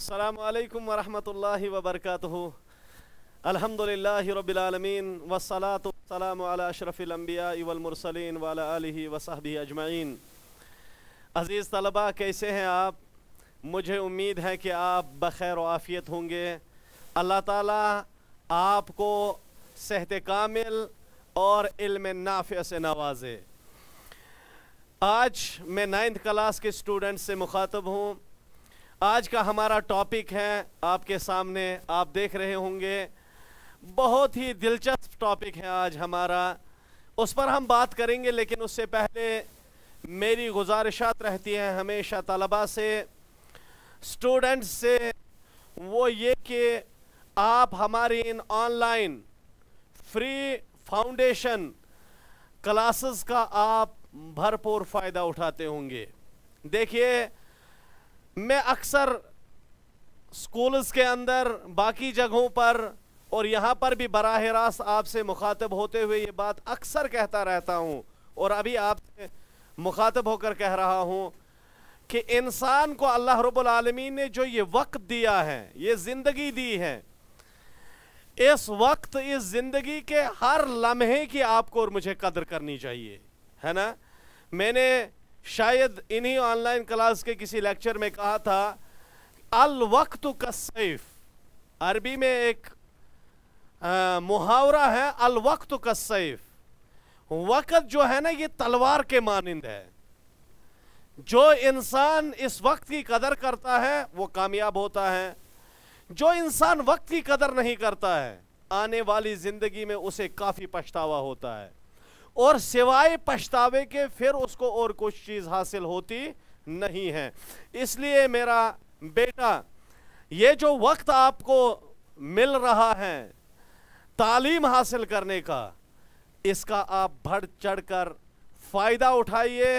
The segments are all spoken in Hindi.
असलकम वरहमल वबरक अलहमदिल्ल रबालमीन वसलातम अशरफ़िलम्बिया इवलमरसलिन वाला वसाहबी अजमाइन अज़ीज़ तलबा कैसे हैं आप मुझे उम्मीद है कि आप बखैर आफ़ियत होंगे अल्लाह ताला आपको सेहत कामिल और इल्म नाफ़ से नवाजे आज मैं नाइन्थ क्लास के स्टूडेंट से मुखातब हूँ आज का हमारा टॉपिक है आपके सामने आप देख रहे होंगे बहुत ही दिलचस्प टॉपिक है आज हमारा उस पर हम बात करेंगे लेकिन उससे पहले मेरी गुजारिशात रहती हैं हमेशा तलबा से स्टूडेंट्स से वो ये कि आप हमारी इन ऑनलाइन फ्री फाउंडेशन क्लासेस का आप भरपूर फ़ायदा उठाते होंगे देखिए मैं अक्सर स्कूल्स के अंदर बाकी जगहों पर और यहाँ पर भी बराह रास्त आपसे मुखातब होते हुए ये बात अक्सर कहता रहता हूँ और अभी आपसे मुखातब होकर कह रहा हूँ कि इंसान को अल्लाह रबालमीन ने जो ये वक्त दिया है ये ज़िंदगी दी है इस वक्त इस ज़िंदगी के हर लम्हे की आपको और मुझे कदर करनी चाहिए है ना मैंने शायद इन्हीं ऑनलाइन क्लास के किसी लेक्चर में कहा था अल वक्त का सैफ अरबी में एक आ, मुहावरा है अल वक्त का सैफ वक़्त जो है ना ये तलवार के मानंद है जो इंसान इस वक्त की कदर करता है वो कामयाब होता है जो इंसान वक्त की कदर नहीं करता है आने वाली ज़िंदगी में उसे काफ़ी पछतावा होता है और सिवाय पछतावे के फिर उसको और कुछ चीज़ हासिल होती नहीं है इसलिए मेरा बेटा ये जो वक्त आपको मिल रहा है तालीम हासिल करने का इसका आप बढ़ चढ़ कर फ़ायदा उठाइए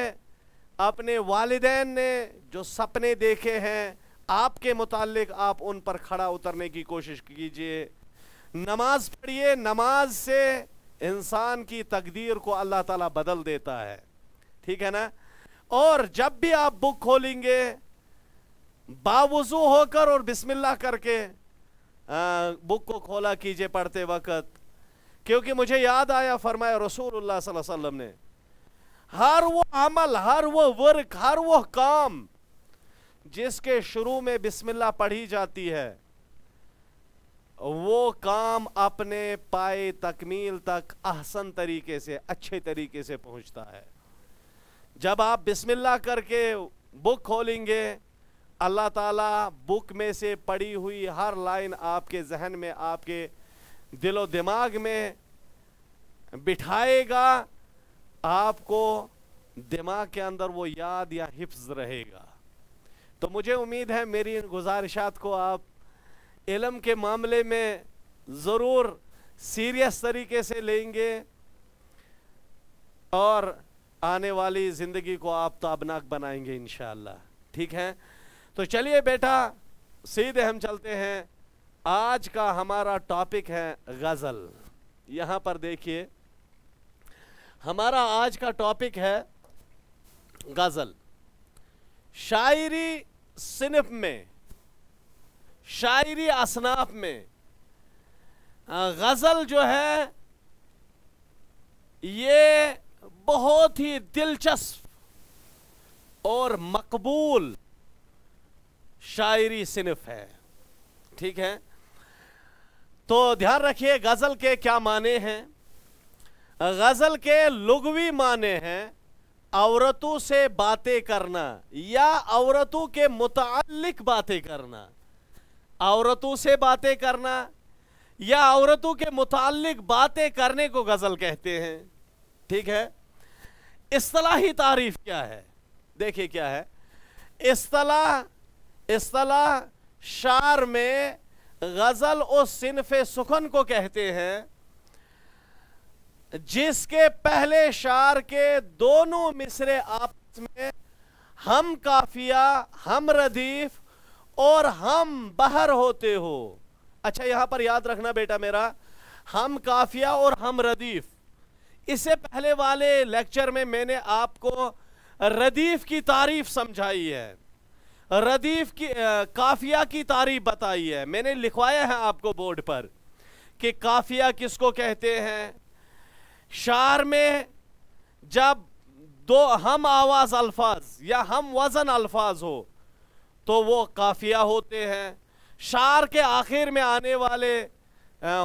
अपने वालदेन ने जो सपने देखे हैं आपके मुतालिक आप उन पर खड़ा उतरने की कोशिश कीजिए नमाज पढ़िए नमाज से इंसान की तकदीर को अल्लाह ताला बदल देता है ठीक है ना और जब भी आप बुक खोलेंगे बावजू होकर और बिस्मिल्लाह करके आ, बुक को खोला कीजिए पढ़ते वक्त क्योंकि मुझे याद आया फरमाया रसूल वसल्लम ने हर वो अमल हर वो वर्क हर वो काम जिसके शुरू में बिस्मिल्लाह पढ़ी जाती है वो काम अपने पाए तकमील तक आसन तरीके से अच्छे तरीके से पहुंचता है जब आप बिस्मिल्लाह करके बुक खोलेंगे अल्लाह ताला बुक में से पड़ी हुई हर लाइन आपके जहन में आपके दिलो दिमाग में बिठाएगा आपको दिमाग के अंदर वो याद या हिफ्ज रहेगा तो मुझे उम्मीद है मेरी इन गुजारिशात को आप इलम के मामले में ज़रूर सीरियस तरीके से लेंगे और आने वाली ज़िंदगी को आप ताबनाक तो बनाएंगे इन ठीक है तो चलिए बेटा सीधे हम चलते हैं आज का हमारा टॉपिक है गज़ल यहां पर देखिए हमारा आज का टॉपिक है गज़ल शायरी सिनफ में शायरी असनाफ में गज़ल जो है ये बहुत ही दिलचस्प और मकबूल शायरी सिनफ है ठीक है तो ध्यान रखिए गज़ल के क्या माने हैं गज़ल के लुगवी माने हैं औरतों से बातें करना या औरतों के मुतालिक बातें करना औरतों से बातें करना या औरतों के मुतालिक बातें करने को गज़ल कहते हैं ठीक है असलाही तारीफ क्या है देखिए क्या है असलाह असलाह शार में गज़ल और सिनफ सुखन को कहते हैं जिसके पहले शार के दोनों मिसरे आपस में हम काफिया हम रदीफ और हम बहर होते हो अच्छा यहां पर याद रखना बेटा मेरा हम काफिया और हम रदीफ इससे पहले वाले लेक्चर में मैंने आपको रदीफ की तारीफ समझाई है रदीफ की आ, काफिया की तारीफ बताई है मैंने लिखवाया है आपको बोर्ड पर कि काफिया किसको कहते हैं शार में जब दो हम आवाज़ अल्फाज या हम वज़न अल्फाज हो तो वो काफिया होते हैं शार के आखिर में आने वाले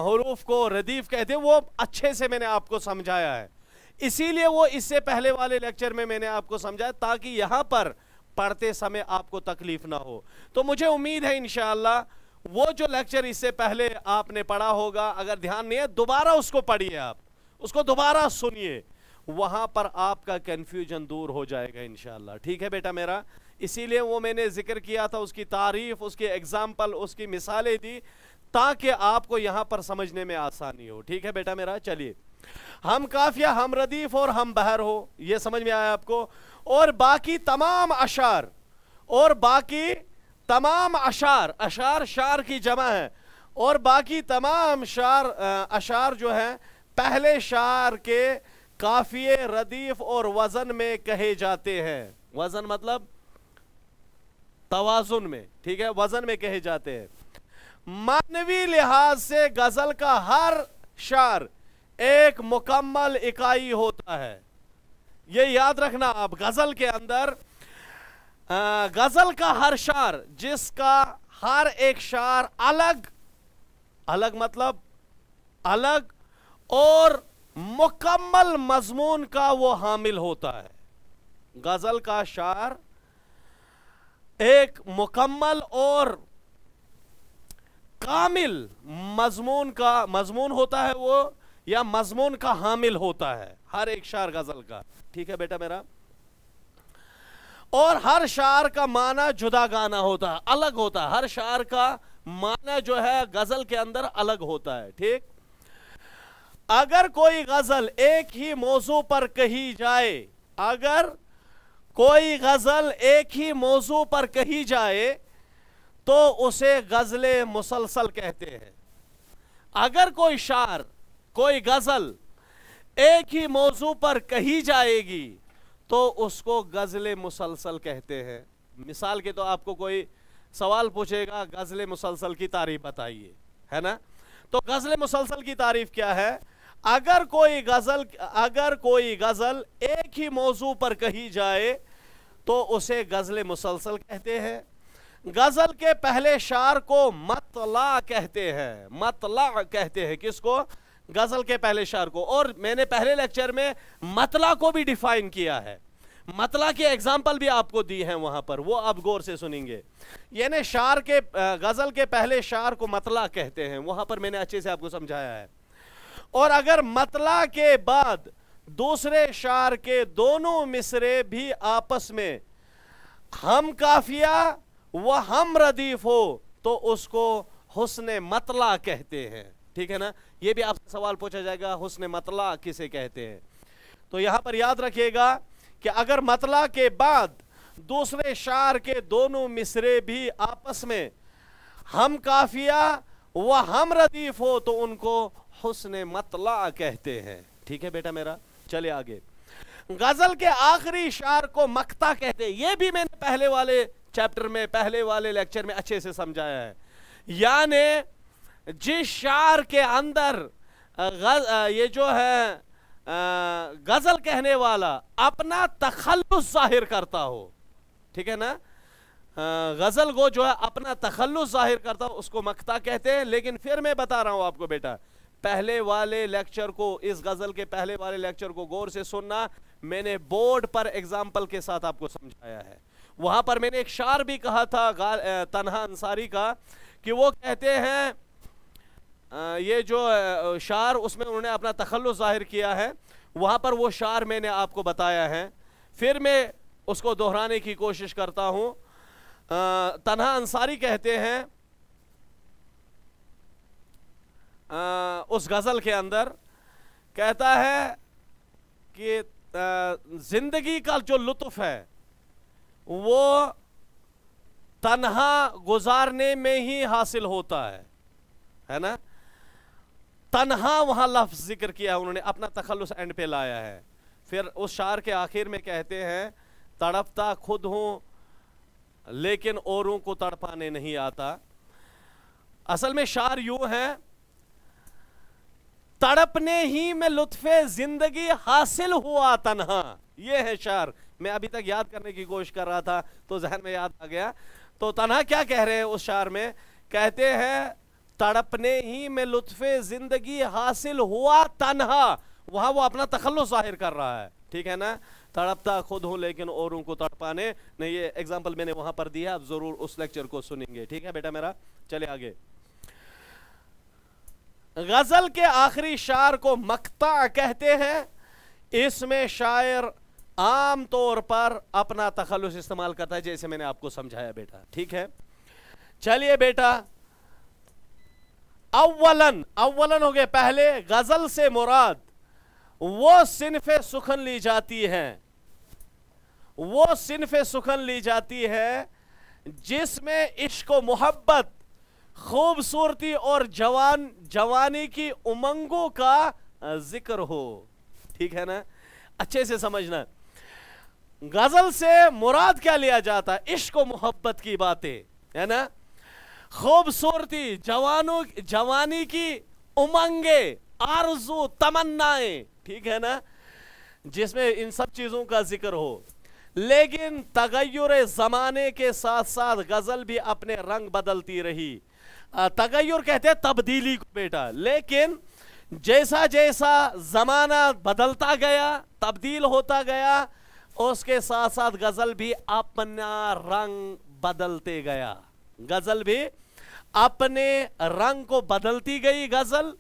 हरूफ को रदीफ कहते हैं वो अच्छे से मैंने आपको समझाया है इसीलिए वो इससे पहले वाले लेक्चर में मैंने आपको समझाया ताकि यहाँ पर पढ़ते समय आपको तकलीफ ना हो तो मुझे उम्मीद है इन वो जो लेक्चर इससे पहले आपने पढ़ा होगा अगर ध्यान नहीं है दोबारा उसको पढ़िए आप उसको दोबारा सुनिए वहाँ पर आपका कन्फ्यूजन दूर हो जाएगा इनशाला ठीक है बेटा मेरा इसीलिए वो मैंने जिक्र किया था उसकी तारीफ उसकी एग्जाम्पल उसकी मिसालें दी ताकि आपको यहां पर समझने में आसानी हो ठीक है बेटा मेरा चलिए हम काफिया हम रदीफ और हम बहर हो ये समझ में आया आपको और बाकी तमाम अशार और बाकी तमाम अशार अशार शार की जमा है और बाकी तमाम शार अशार जो है पहले शार के काफिये रदीफ और वज़न में कहे जाते हैं वज़न मतलब तवाजुन में ठीक है वजन में कहे जाते हैं मानवी लिहाज से गजल का हर शार एक मुकम्मल इकाई होता है ये याद रखना आप गजल के अंदर गजल का हर शार जिसका हर एक शार अलग अलग मतलब अलग और मुकम्मल मजमून का वो हामिल होता है गजल का शार एक मुकम्मल और कामिल मजमून का मजमून होता है वो या मजमून का हामिल होता है हर एक शार गजल का ठीक है बेटा मेरा और हर शार का माना जुदा गाना होता है अलग होता है हर शार का माना जो है गजल के अंदर अलग होता है ठीक अगर कोई गजल एक ही मौजू पर कही जाए अगर कोई गज़ल एक ही मौजू पर कही जाए तो उसे गज़ल मुसलसल कहते हैं अगर कोई शार कोई गज़ल एक ही मौजू पर कही जाएगी तो उसको गज़ल मुसलसल कहते हैं मिसाल के तो आपको कोई सवाल पूछेगा गज़ल मुसलसल की तारीफ बताइए है ना तो गज़ल मुसलसल की तारीफ क्या है अगर कोई गज़ल अगर कोई गज़ल एक ही मौजू पर कही जाए तो उसे गज़ल मुसलसल कहते हैं गज़ल के पहले शार को मतला कहते हैं मतला कहते हैं किसको गज़ल के पहले शार को और मैंने पहले लेक्चर में मतला को भी डिफाइन किया है मतला के एग्जाम्पल भी आपको दी है वहां पर वो आप गौर से सुनेंगे यानी शार के गज़ल के पहले शार को मतला कहते हैं वहां पर मैंने अच्छे से आपको समझाया है और अगर मतला के बाद दूसरे शार के दोनों मिसरे भी आपस में हम काफिया व हम रदीफ हो तो उसको हुसन मतला कहते हैं ठीक है ना ये भी आपसे सवाल पूछा जाएगा हुसन मतला किसे कहते हैं तो यहां पर याद रखिएगा कि अगर मतला के बाद दूसरे शार के दोनों मिसरे भी आपस में हम काफिया व हम रदीफ हो तो उनको हुसन मतला कहते हैं ठीक है बेटा मेरा चले आगे गजल के आखिरी शार को मक्ता कहते हैं ये भी मैंने पहले वाले चैप्टर में पहले वाले लेक्चर में अच्छे से समझाया है याने जिस शार के अंदर गज, ये जो है गजल कहने वाला अपना तखल्लुस जाहिर करता हो ठीक है ना गजल को जो है अपना तखल्लुस जाहिर करता हो उसको मक्ता कहते हैं लेकिन फिर मैं बता रहा हूं आपको बेटा पहले वाले लेक्चर को इस गज़ल के पहले वाले लेक्चर को गौर से सुनना मैंने बोर्ड पर एग्जाम्पल के साथ आपको समझाया है वहाँ पर मैंने एक शार भी कहा था तनहा अंसारी का कि वो कहते हैं ये जो शार उसमें उन्होंने अपना तखल ज़ाहिर किया है वहाँ पर वो शार मैंने आपको बताया है फिर मैं उसको दोहराने की कोशिश करता हूँ तनहा अंसारी कहते हैं आ, उस गज़ल के अंदर कहता है कि ज़िंदगी का जो लुत्फ़ है वो तनहा गुजारने में ही हासिल होता है है ना तनहा वहाँ लफ्ज़ जिक्र किया है उन्होंने अपना तखलस एंड पे लाया है फिर उस शार के आखिर में कहते हैं तड़पता खुद हूँ लेकिन औरों को तड़पाने नहीं आता असल में शार यूँ है तड़पने ही में लुत्फे जिंदगी हासिल हुआ तनहा ये है शार मैं अभी तक याद करने की कोशिश कर रहा था तो जहन में याद आ गया तो तनहा क्या कह रहे हैं उस शार में कहते हैं तड़पने ही में लुत्फे जिंदगी हासिल हुआ तनहा वहां वो अपना तखल्लो जाहिर कर रहा है ठीक है ना तड़पता खुद हूं लेकिन औरों को तड़पाने नहीं ये एग्जाम्पल मैंने वहां पर दिया आप जरूर उस लेक्चर को सुनेंगे ठीक है बेटा मेरा चले आगे गजल के आखिरी शार को मकता कहते हैं इसमें शायर आम तौर पर अपना तखलुस इस्तेमाल करता है जैसे मैंने आपको समझाया बेटा ठीक है चलिए बेटा अव्वलन अव्वलन हो गए पहले गजल से मुराद वो सिनफ सुखन ली जाती है वो सिनफ सुखन ली जाती है जिसमें इश्क मोहब्बत खूबसूरती और जवान जवानी की उमंगों का जिक्र हो ठीक है ना अच्छे से समझना गजल से मुराद क्या लिया जाता इश्क मोहब्बत की बातें है ना खूबसूरती जवानों जवानी की उमंगे आरजू तमन्नाएं ठीक है ना जिसमें इन सब चीजों का जिक्र हो लेकिन तगैर ज़माने के साथ साथ गज़ल भी अपने रंग बदलती रही तगैर कहते हैं तब्दीली बेटा लेकिन जैसा जैसा ज़माना बदलता गया तब्दील होता गया उसके साथ साथ गज़ल भी अपना रंग बदलते गया गज़ल भी अपने रंग को बदलती गई गज़ल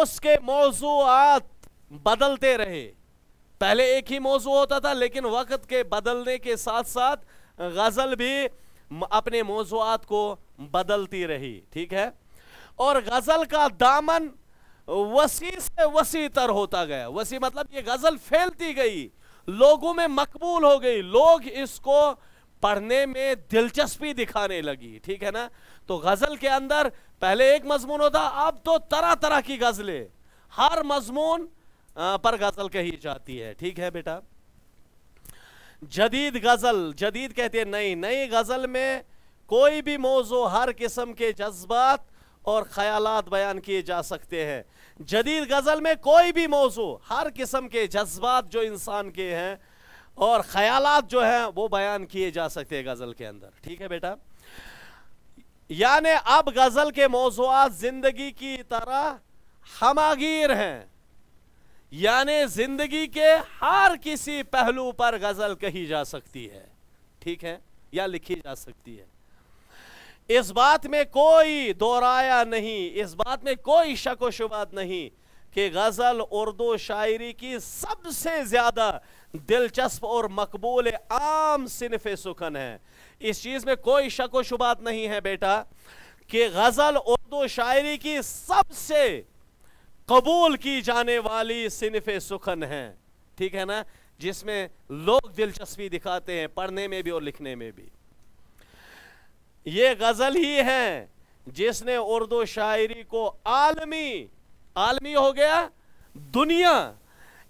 उसके मौजूद बदलते रहे पहले एक ही मौजू होता था लेकिन वक्त के बदलने के साथ साथ गज़ल भी अपने मौजूद को बदलती रही ठीक है और गज़ल का दामन वसी से वसी तर होता गया वसी मतलब ये गज़ल फैलती गई लोगों में मकबूल हो गई लोग इसको पढ़ने में दिलचस्पी दिखाने लगी ठीक है ना तो गज़ल के अंदर पहले एक मजमून होता अब तो तरह तरह की गज़लें हर मजमून पर गज़ल कही जाती है ठीक है बेटा जदीद गज़ल जदीद कहते हैं नई नई गज़ल में कोई भी मौजू हर किस्म के जज्बात और ख्याल बयान किए जा सकते हैं जदीद गज़ल में कोई भी मौजू हर किस्म के जज्बात जो इंसान के हैं और ख्याल जो हैं वो बयान किए जा सकते हैं गज़ल के अंदर ठीक है बेटा यानी अब गज़ल के मौजूद ज़िंदगी की तरह हमागीर हैं यानी जिंदगी के हर किसी पहलू पर गजल कही जा सकती है ठीक है या लिखी जा सकती है इस बात में कोई दोराया नहीं इस बात में कोई शक व शुबात नहीं कि गज़ल उर्दू शायरी की सबसे ज़्यादा दिलचस्प और मकबूल आम सिनफ सुखन है इस चीज़ में कोई शक व शुबात नहीं है बेटा कि गज़ल उर्दू शायरी की सबसे कबूल की जाने वाली सिनफ सुखन है ठीक है ना जिसमें लोग दिलचस्पी दिखाते हैं पढ़ने में भी और लिखने में भी ये गज़ल ही है जिसने उर्दू शायरी को आलमी आलमी हो गया दुनिया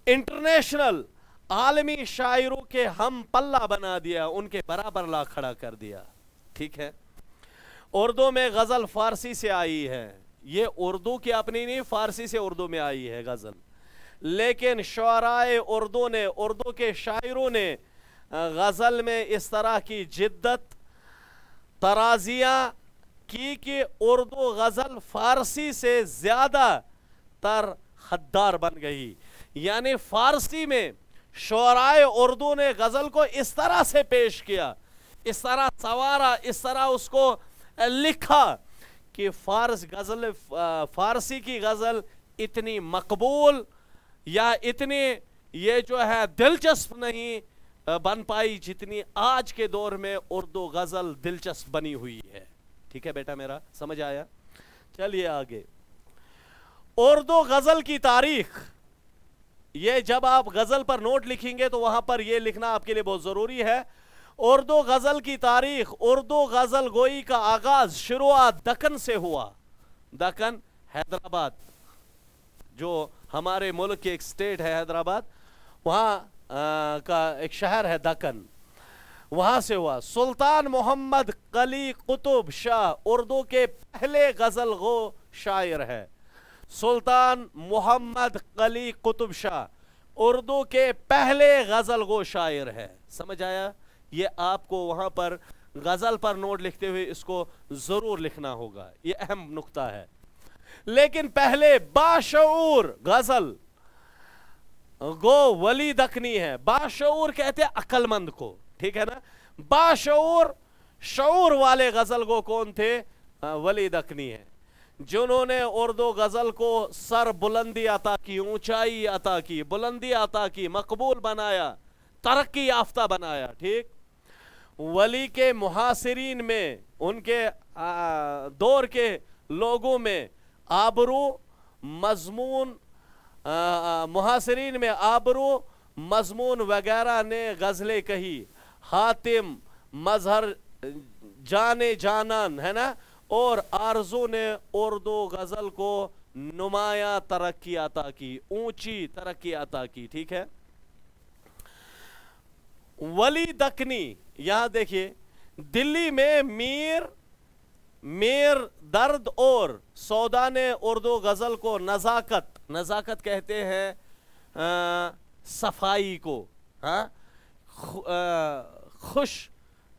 इंटरनेशनल आलमी शायरों के हम पल्ला बना दिया उनके बराबर ला खड़ा कर दिया ठीक है उर्दू में गज़ल फारसी से आई है ये उर्दू की अपनी नहीं फारसी से उर्दू में आई है गज़ल लेकिन शराय उर्दू ने उर्दू के शायरों ने गज़ल में इस तरह की जिद्दत तराजियाँ की कि उर्दू गज़ल फारसी से ज़्यादा तर हद्दार बन गई यानी फारसी में शराय उर्दू ने गज़ल को इस तरह से पेश किया इस तरह सवारा इस तरह उसको लिखा कि फारस गज़ल फारसी की गज़ल इतनी मकबूल या इतनी ये जो है दिलचस्प नहीं बन पाई जितनी आज के दौर में उर्दू गज़ल दिलचस्प बनी हुई है ठीक है बेटा मेरा समझ आया चलिए आगे उर्दू गज़ल की तारीख ये जब आप गज़ल पर नोट लिखेंगे तो वहाँ पर ये लिखना आपके लिए बहुत ज़रूरी है उर्दू गज़ल की तारीख उर्दू गज़ल गोई का आगाज़ शुरुआत दक्कन से हुआ दक्कन हैदराबाद जो हमारे मुल्क की एक स्टेट है हैदराबाद वहाँ का एक शहर है दक्कन वहाँ से हुआ सुल्तान मोहम्मद कली कुतुब शाह उर्दू के पहले गज़ल गो शायर है सुल्तान मोहम्मद कली कुतुब शाह उर्दू के पहले गज़ल गो शायर है समझ आया ये आपको वहाँ पर गज़ल पर नोट लिखते हुए इसको ज़रूर लिखना होगा ये अहम नुकता है लेकिन पहले बाशूर गज़ल गो वली दखनी है बाशूर कहते हैं अक्लमंद को ठीक है ना बाशूर शूर वाले गज़ल गो कौन थे वली दखनी है जिन्होंने उर्दू गज़ल को सर बुलंदी अता की ऊंचाई अता की बुलंदी अता की मकबूल बनाया तरक्की याफ्ता बनाया ठीक वली के मुहासरीन में उनके दौर के लोगों में आबरू मजमून मुहासरीन में आबरू मजमून वगैरह ने गज़लें कही हातिम मजहर जाने जानन है ना और आरजू ने उर्दू गज़ल को नुमाया तरक्की अता की ऊंची तरक्की अता की ठीक है वली दखनी यहां देखिए दिल्ली में मीर मेर दर्द और सौदा ने उर्दू गज़ल को नज़ाकत नज़ाकत कहते हैं सफाई को हाँ खुश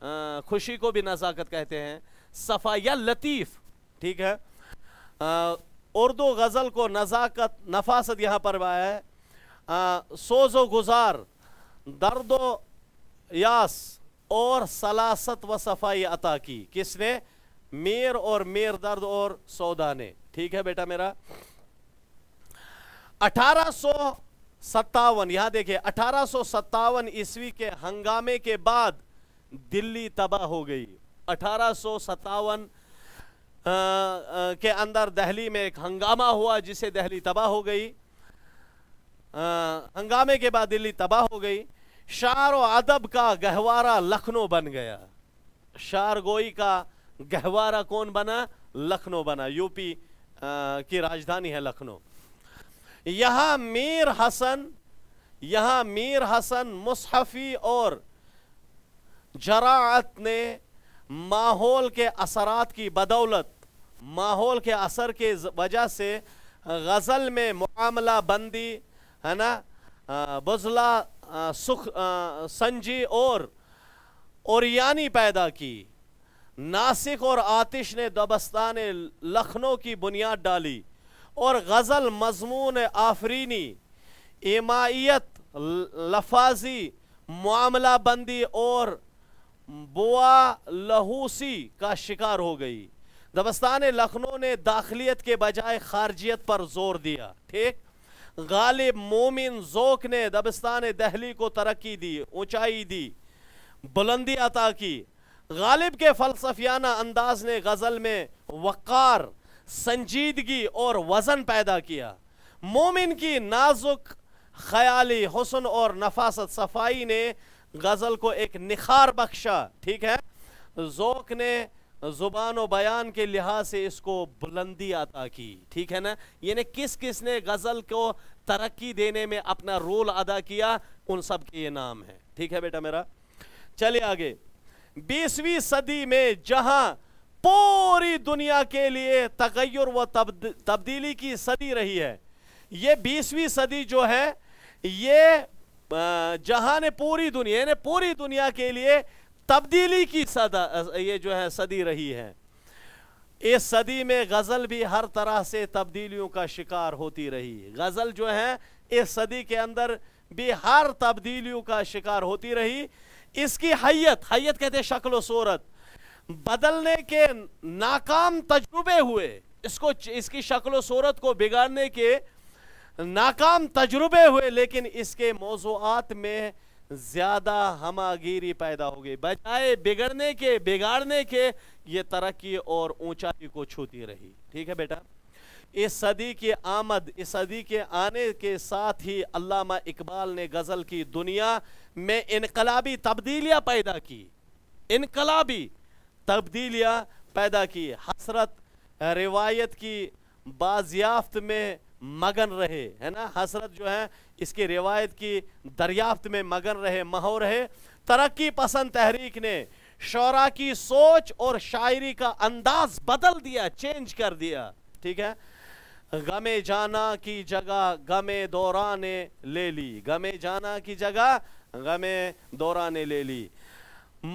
आ, खुशी को भी नज़ाकत कहते हैं सफाई या लतीफ़ ठीक है उर्दू गज़ल को नज़ाकत नफासत यहाँ पर आया है सोजो गुज़ार दर्द यास और सलासत व सफाई अता की किसने मेर और मेर दर्द और सौदा ने ठीक है बेटा मेरा अठारह सत्तावन यहां देखिए अठारह सत्तावन ईस्वी के हंगामे के बाद दिल्ली तबाह हो गई अठारह सत्तावन के अंदर दहली में एक हंगामा हुआ जिसे दहली तबाह हो गई आ, हंगामे के बाद दिल्ली तबाह हो गई शार व अदब का गहवारा लखनऊ बन गया शार गोई का गहवारा कौन बना लखनऊ बना यूपी आ, की राजधानी है लखनऊ यहाँ मीर हसन यहाँ मीर हसन मुसहफी और जरात ने माहौल के असरात की बदौलत माहौल के असर के वजह से गज़ल में मामला बंदी है ना बजला सुख संजी और औरयानी पैदा की नासिक और आतिश ने दबस्तान लखनऊ की बुनियाद डाली और गज़ल मजमून आफरीनी इमाइत लफाजी मामला बंदी और बुआ लहूसी का शिकार हो गई दबस्तान लखनऊ ने दाखिलियत के बजाय खारजियत पर जोर दिया ठीक गालिब मोमिन जोक ने दबिस्तान दहली को तरक्की दी ऊंचाई दी बुलंदी अता की गालिब के फलसफियाना अंदाज ने गज़ल में वक़ार संजीदगी और वज़न पैदा किया मोमिन की नाजुक ख्याली हसन और नफासत सफाई ने गज़ल को एक निखार बख्शा ठीक है जोक ने ज़ुबान बयान के लिहाज से इसको बुलंदी अदा की ठीक है ना यानी किस किस ने गज़ल को तरक्की देने में अपना रोल अदा किया उन सब के ये नाम है ठीक है बेटा मेरा चले आगे बीसवीं सदी में जहां पूरी दुनिया के लिए तगैर व तब्द, तब्दीली की सदी रही है ये बीसवीं सदी जो है ये जहां ने पूरी दुनिया ने पूरी दुनिया के लिए तब्दीली की सदा ये जो है सदी रही है इस सदी में गज़ल भी हर तरह से तब्दीलियों का शिकार होती रही गज़ल जो है इस सदी के अंदर भी हर तब्दीलियों का शिकार होती रही इसकी हयत हैत कहते हैं शक्ल सूरत बदलने के नाकाम तजुर्बे हुए इसको इसकी शक्ल सूरत को बिगाड़ने के नाकाम तजुर्बे हुए लेकिन इसके मौजूद में ज़्यादा हमागिरी पैदा हो गई बजाय बिगड़ने के बिगाड़ने के ये तरक्की और ऊंचाई को छूती रही ठीक है बेटा इस सदी के आमद इस सदी के आने के साथ ही अल्लामा इकबाल ने गज़ल की दुनिया में इनकलाबी तब्दीलियां पैदा की इनकलाबी तब्दीलियाँ पैदा की हसरत रिवायत की बाजियाफ्त में मगन रहे है ना हसरत जो है इसकी रिवायत की दरियाफ्त में मगन रहे महो रहे तरक्की पसंद तहरीक ने शौरा की सोच और शायरी का अंदाज बदल दिया चेंज कर दिया ठीक है गमे जाना की जगह गमे दौरा ने ले ली गमे जाना की जगह गमे दौरा ने ले ली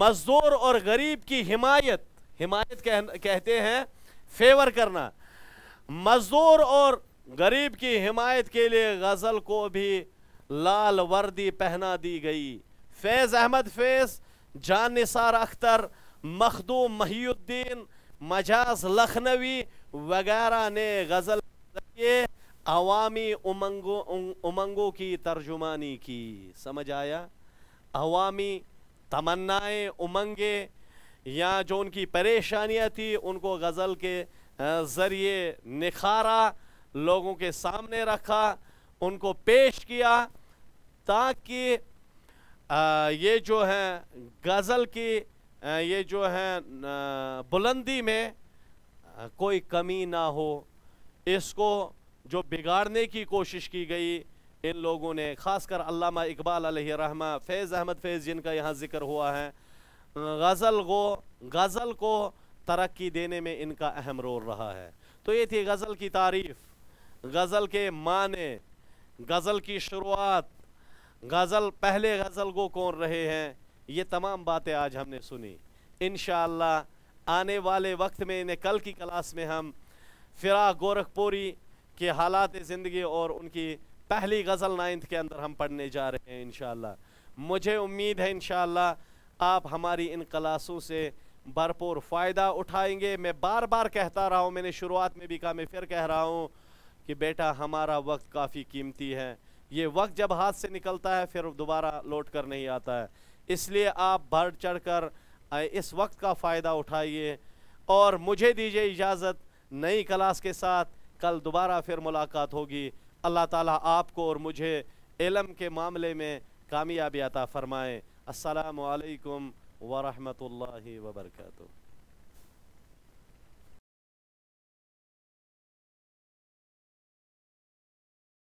मजदूर और गरीब की हिमायत हिमायत कह, कहते हैं फेवर करना मजदूर और गरीब की हिमायत के लिए गज़ल को भी लाल वर्दी पहना दी गई फैज़ अहमद फैज़ जान निसार अख्तर मखदूम महीुद्दीन मजाज लखनवी वगैरह ने गज़ल के अवामी उमंगों उमंगों की तर्जुमानी की समझ आया अवामी तमन्नाएँ उमंगे या जो उनकी परेशानियाँ थी उनको गज़ल के ज़रिए निखारा लोगों के सामने रखा उनको पेश किया ताकि ये जो है गज़ल की ये जो है बुलंदी में कोई कमी ना हो इसको जो बिगाड़ने की कोशिश की गई इन लोगों ने खासकर अल्लामा इकबाल रहमा फैज़ अहमद फैज़ जिनका यहाँ ज़िक्र हुआ है गज़ल को गज़ल को तरक्की देने में इनका अहम रोल रहा है तो ये थी गज़ल की तारीफ़ गज़ल के माने गज़ल की शुरुआत गज़ल पहले गज़ल को कौन रहे हैं ये तमाम बातें आज हमने सुनी इन आने वाले वक्त में इन्हें कल की क्लास में हम फ़िरा गोरखपुरी के हालात ज़िंदगी और उनकी पहली गज़ल नाइन्थ के अंदर हम पढ़ने जा रहे हैं इन मुझे उम्मीद है इन आप हमारी इन क्लासों से भरपूर फ़ायदा उठाएंगे मैं बार बार कहता रहा हूँ मैंने शुरुआत में भी कहा मैं फिर कह रहा हूँ कि बेटा हमारा वक्त काफ़ी कीमती है ये वक्त जब हाथ से निकलता है फिर दोबारा लौट कर नहीं आता है इसलिए आप बढ़ चढ़ कर इस वक्त का फ़ायदा उठाइए और मुझे दीजिए इजाज़त नई क्लास के साथ कल दोबारा फिर मुलाकात होगी अल्लाह ताला आपको और मुझे इलम के मामले में कामयाबी अता फ़रमाएँ असलकम वरहमल वर्का